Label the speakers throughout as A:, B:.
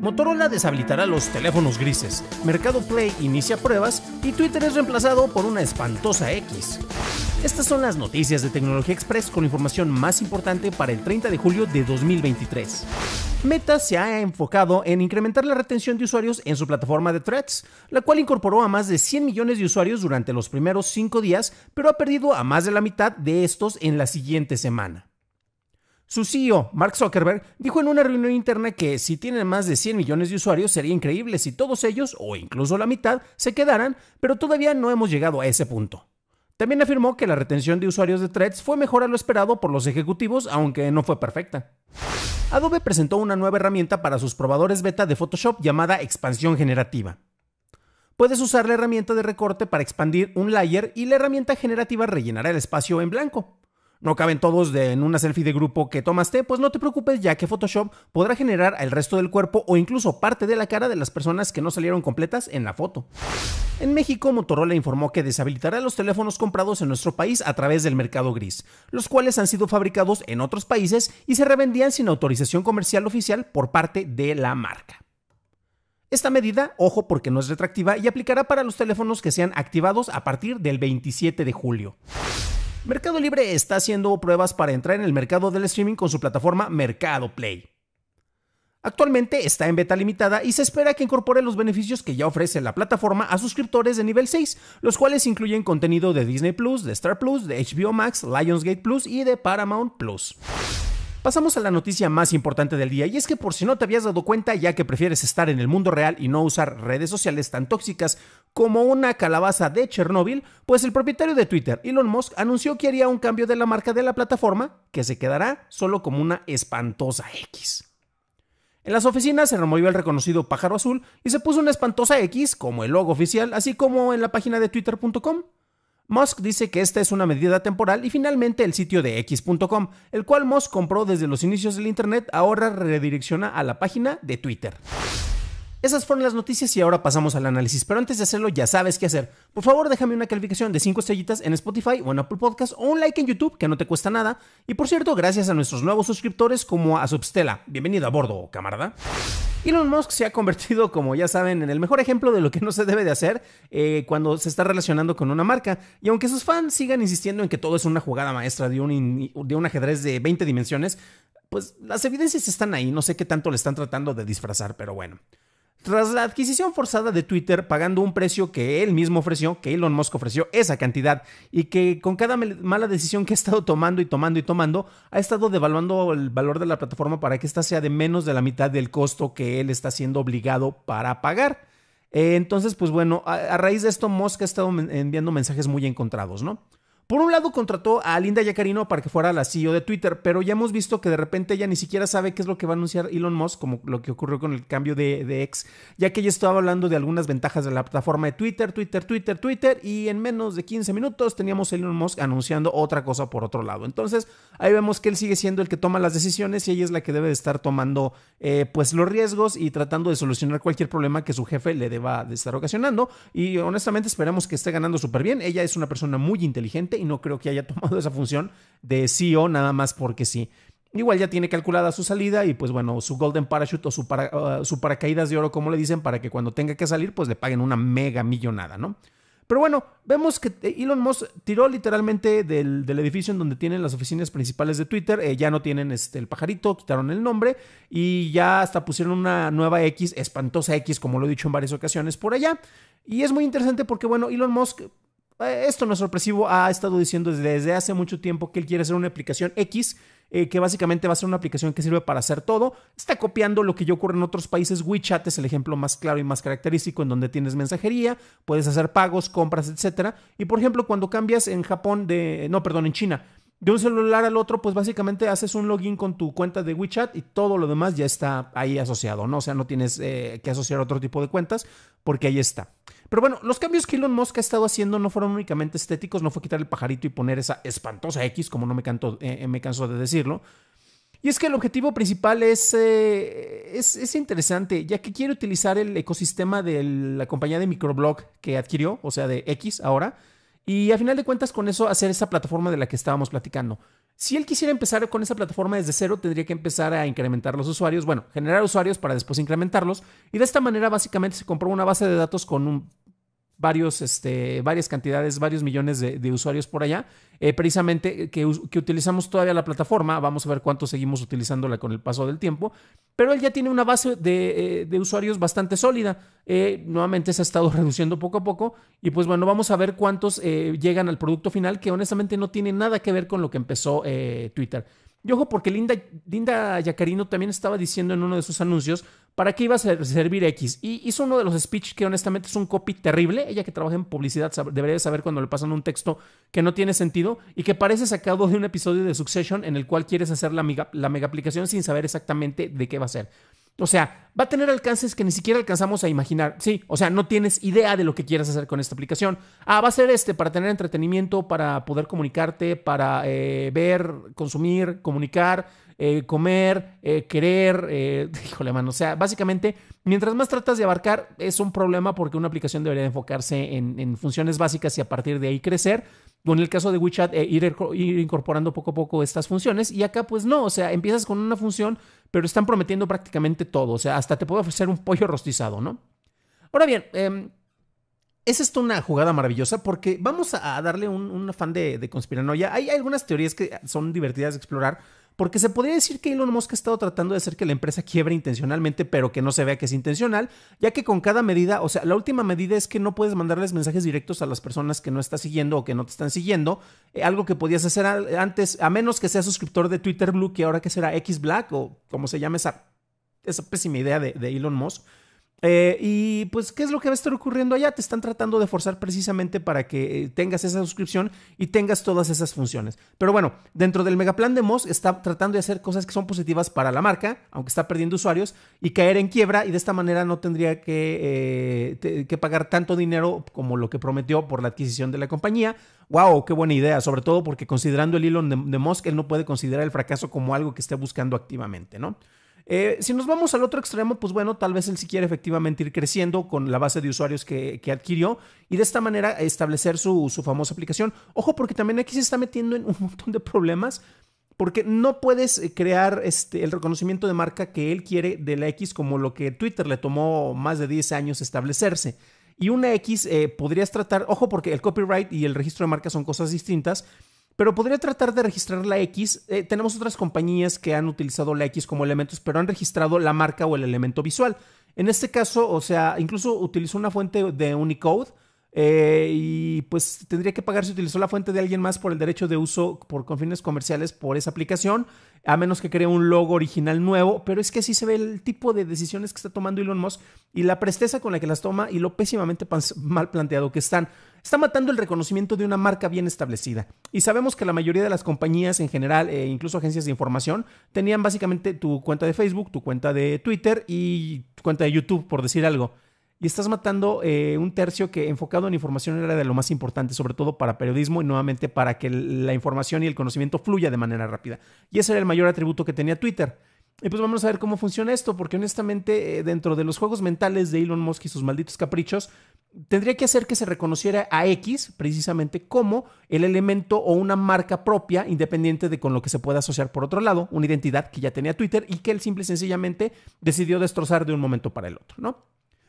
A: Motorola deshabilitará los teléfonos grises, Mercado Play inicia pruebas y Twitter es reemplazado por una espantosa X. Estas son las noticias de Tecnología Express con información más importante para el 30 de julio de 2023. Meta se ha enfocado en incrementar la retención de usuarios en su plataforma de threads, la cual incorporó a más de 100 millones de usuarios durante los primeros 5 días, pero ha perdido a más de la mitad de estos en la siguiente semana. Su CEO, Mark Zuckerberg, dijo en una reunión interna que si tienen más de 100 millones de usuarios sería increíble si todos ellos, o incluso la mitad, se quedaran, pero todavía no hemos llegado a ese punto. También afirmó que la retención de usuarios de threads fue mejor a lo esperado por los ejecutivos, aunque no fue perfecta. Adobe presentó una nueva herramienta para sus probadores beta de Photoshop llamada expansión generativa. Puedes usar la herramienta de recorte para expandir un layer y la herramienta generativa rellenará el espacio en blanco no caben todos en una selfie de grupo que tomaste, pues no te preocupes ya que Photoshop podrá generar el resto del cuerpo o incluso parte de la cara de las personas que no salieron completas en la foto. En México, Motorola informó que deshabilitará los teléfonos comprados en nuestro país a través del mercado gris, los cuales han sido fabricados en otros países y se revendían sin autorización comercial oficial por parte de la marca. Esta medida, ojo porque no es retractiva, y aplicará para los teléfonos que sean activados a partir del 27 de julio. Mercado Libre está haciendo pruebas para entrar en el mercado del streaming con su plataforma Mercado Play. Actualmente está en beta limitada y se espera que incorpore los beneficios que ya ofrece la plataforma a suscriptores de nivel 6, los cuales incluyen contenido de Disney Plus, de Star Plus, de HBO Max, Lionsgate Plus y de Paramount Plus. Pasamos a la noticia más importante del día y es que por si no te habías dado cuenta ya que prefieres estar en el mundo real y no usar redes sociales tan tóxicas como una calabaza de Chernóbil, pues el propietario de Twitter, Elon Musk, anunció que haría un cambio de la marca de la plataforma que se quedará solo como una espantosa X. En las oficinas se removió el reconocido pájaro azul y se puso una espantosa X como el logo oficial, así como en la página de twitter.com. Musk dice que esta es una medida temporal y finalmente el sitio de x.com, el cual Musk compró desde los inicios del Internet, ahora redirecciona a la página de Twitter. Esas fueron las noticias y ahora pasamos al análisis. Pero antes de hacerlo, ya sabes qué hacer. Por favor, déjame una calificación de 5 estrellitas en Spotify o en Apple Podcast o un like en YouTube, que no te cuesta nada. Y por cierto, gracias a nuestros nuevos suscriptores como a Substela. Bienvenido a bordo, camarada. Elon Musk se ha convertido, como ya saben, en el mejor ejemplo de lo que no se debe de hacer eh, cuando se está relacionando con una marca. Y aunque sus fans sigan insistiendo en que todo es una jugada maestra de un, de un ajedrez de 20 dimensiones, pues las evidencias están ahí. No sé qué tanto le están tratando de disfrazar, pero bueno. Tras la adquisición forzada de Twitter, pagando un precio que él mismo ofreció, que Elon Musk ofreció esa cantidad, y que con cada mala decisión que ha estado tomando y tomando y tomando, ha estado devaluando el valor de la plataforma para que ésta sea de menos de la mitad del costo que él está siendo obligado para pagar. Eh, entonces, pues bueno, a, raíz de esto, Musk ha estado enviando mensajes muy encontrados, ¿no? Por un lado, contrató a Linda Yacarino para que fuera la CEO de Twitter, pero ya hemos visto que de repente ella ni siquiera sabe qué es lo que va a anunciar Elon Musk, como lo que ocurrió con el cambio de, ex, ya que ella estaba hablando de algunas ventajas de la plataforma de Twitter, Twitter, Twitter, Twitter, y en menos de 15 minutos teníamos a Elon Musk anunciando otra cosa por otro lado. Entonces, ahí vemos que él sigue siendo el que toma las decisiones y ella es la que debe de estar tomando eh, pues los riesgos y tratando de solucionar cualquier problema que su jefe le deba de estar ocasionando. Y honestamente esperamos que esté ganando súper bien. Ella es una persona muy inteligente y no creo que haya tomado esa función de CEO nada más porque sí. Igual ya tiene calculada su salida y pues bueno, su golden parachute o su, uh, su paracaídas de oro, como le dicen, para que cuando tenga que salir pues le paguen una mega millonada, ¿no? Pero bueno, vemos que eh, Elon Musk tiró literalmente del, edificio en donde tienen las oficinas principales de Twitter. Eh, ya no tienen este, el pajarito, quitaron el nombre y ya hasta pusieron una nueva X, espantosa X, como lo he dicho en varias ocasiones por allá. Y es muy interesante porque, bueno, Elon Musk eh, esto no es sorpresivo, ha estado diciendo desde hace mucho tiempo que él quiere hacer una aplicación X, eh, que básicamente va a ser una aplicación que sirve para hacer todo. Está copiando lo que ya ocurre en otros países. WeChat es el ejemplo más claro y más característico en donde tienes mensajería, puedes hacer pagos, compras, etcétera, Y por ejemplo, cuando cambias en Japón de, no, perdón, en China, de un celular al otro, pues básicamente haces un login con tu cuenta de WeChat y todo lo demás ya está ahí asociado, ¿no? O sea, no tienes eh, que asociar otro tipo de cuentas porque ahí está. Pero bueno, los cambios que Elon Musk ha estado haciendo no fueron únicamente estéticos, no fue quitar el pajarito y poner esa espantosa X, como no me, eh, eh, me canso de decirlo. Y es que el objetivo principal es, eh, es, es, interesante, ya que quiere utilizar el ecosistema de la compañía de microblog que adquirió, o sea, de X ahora, y a final de cuentas con eso hacer esa plataforma de la que estábamos platicando. Si él quisiera empezar con esa plataforma desde cero, tendría que empezar a incrementar los usuarios, bueno, generar usuarios para después incrementarlos, y de esta manera básicamente se compró una base de datos con un varios, este, varias cantidades, varios millones de, usuarios por allá, eh, precisamente que, utilizamos todavía la plataforma, vamos a ver cuánto seguimos utilizándola con el paso del tiempo, pero él ya tiene una base de, eh, usuarios bastante sólida, eh, nuevamente se ha estado reduciendo poco a poco y pues bueno, vamos a ver cuántos llegan al producto final que honestamente no tiene nada que ver con lo que empezó Twitter. Y ojo, porque Linda, Linda Yacarino también estaba diciendo en uno de sus anuncios para qué iba a servir X. Y hizo uno de los speech que honestamente es un copy terrible. Ella que trabaja en publicidad debería saber cuando le pasan un texto que no tiene sentido y que parece sacado de un episodio de Succession en el cual quieres hacer la la mega aplicación sin saber exactamente de qué va a ser. O sea, va a tener alcances que ni siquiera alcanzamos a imaginar. Sí, o sea, no tienes idea de lo que quieras hacer con esta aplicación. Ah, va a ser este para tener entretenimiento, para poder comunicarte, para eh, ver, consumir, comunicar, eh, comer, eh, querer. híjole, mano. O sea, básicamente, mientras más tratas de abarcar, es un problema porque una aplicación debería enfocarse en, funciones básicas y a partir de ahí crecer. O en el caso de WeChat, ir, ir incorporando poco a poco estas funciones. Y acá, pues no, o sea, empiezas con una función pero están prometiendo prácticamente todo. O sea, hasta te puedo ofrecer un pollo rostizado, ¿no? Ahora bien, em, es esto una jugada maravillosa porque vamos a darle un, afán de, conspiranoia. hay algunas teorías que son divertidas de explorar, porque se podría decir que Elon Musk ha estado tratando de hacer que la empresa quiebre intencionalmente, pero que no se vea que es intencional, ya que con cada medida, o sea, la última medida es que no puedes mandarles mensajes directos a las personas que no estás siguiendo o que no te están siguiendo, eh, algo que podías hacer antes, a menos que seas suscriptor de Twitter Blue, que ahora que será X Black o como se llama esa, esa pésima idea de Elon Musk. Eh, y pues, ¿qué es lo que va a estar ocurriendo allá? Te están tratando de forzar precisamente para que eh, tengas esa suscripción y tengas todas esas funciones. Pero bueno, dentro del megaplan de Moss está tratando de hacer cosas que son positivas para la marca, aunque está perdiendo usuarios, y caer en quiebra y de esta manera no tendría que, eh, que pagar tanto dinero como lo que prometió por la adquisición de la compañía. ¡Wow! ¡Qué buena idea! Sobre todo porque considerando el Elon de, de él no puede considerar el fracaso como algo que esté buscando activamente, ¿no? Eh, si nos vamos al otro extremo, pues bueno, tal vez él sí quiere efectivamente ir creciendo con la base de usuarios que, adquirió y de esta manera establecer su, su famosa aplicación. Ojo, porque también X se está metiendo en un montón de problemas porque no puedes eh, crear este, el reconocimiento de marca que él quiere de la X como lo que Twitter le tomó más de 10 años establecerse. Y una X eh, podrías tratar, ojo porque el copyright y el registro de marca son cosas distintas, pero podría tratar de registrar la X. Eh, tenemos otras compañías que han utilizado la X como elementos, pero han registrado la marca o el elemento visual. En este caso, o sea, incluso utilizo una fuente de Unicode eh, y pues tendría que pagar si utilizó la fuente de alguien más por el derecho de uso por fines comerciales por esa aplicación, a menos que cree un logo original nuevo, pero es que así se ve el tipo de decisiones que está tomando Elon Musk y la presteza con la que las toma y lo pésimamente mal planteado que están. Está matando el reconocimiento de una marca bien establecida. Y sabemos que la mayoría de las compañías en general, e incluso agencias de información, tenían básicamente tu cuenta de Facebook, tu cuenta de Twitter y tu cuenta de YouTube, por decir algo y estás matando eh, un tercio que enfocado en información era de lo más importante, sobre todo para periodismo y nuevamente para que la información y el conocimiento fluya de manera rápida. Y ese era el mayor atributo que tenía Twitter. Y pues vamos a ver cómo funciona esto, porque honestamente eh, dentro de los juegos mentales de Elon Musk y sus malditos caprichos, tendría que hacer que se reconociera a X precisamente como el elemento o una marca propia independiente de con lo que se pueda asociar por otro lado, una identidad que ya tenía Twitter y que él simple y sencillamente decidió destrozar de un momento para el otro, ¿no?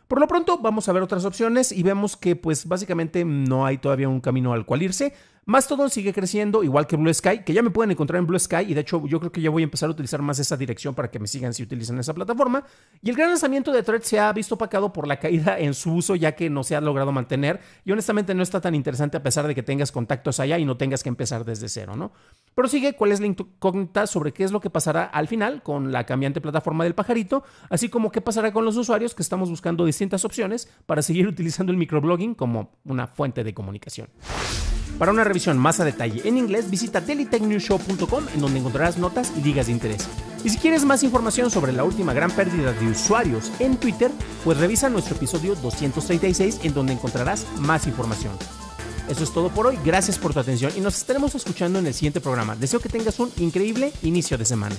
A: Por lo pronto vamos a ver otras opciones y vemos que pues básicamente no hay todavía un camino al cual irse, Mastodon sigue creciendo, igual que Blue Sky, que ya me pueden encontrar en Blue Sky y de hecho yo creo que ya voy a empezar a utilizar más esa dirección para que me sigan si utilizan esa plataforma. Y el gran lanzamiento de Thread se ha visto opacado por la caída en su uso ya que no se ha logrado mantener y honestamente no está tan interesante a pesar de que tengas contactos allá y no tengas que empezar desde cero, ¿no? Pero sigue cuál es la incógnita sobre qué es lo que pasará al final con la cambiante plataforma del pajarito, así como qué pasará con los usuarios que estamos buscando distintas opciones para seguir utilizando el microblogging como una fuente de comunicación. Para una revisión más a detalle en inglés, visita dailytechnewshow.com en donde encontrarás notas y ligas de interés. Y si quieres más información sobre la última gran pérdida de usuarios en Twitter, pues revisa nuestro episodio 236 en donde encontrarás más información. Eso es todo por hoy, gracias por tu atención y nos estaremos escuchando en el siguiente programa. Deseo que tengas un increíble inicio de semana.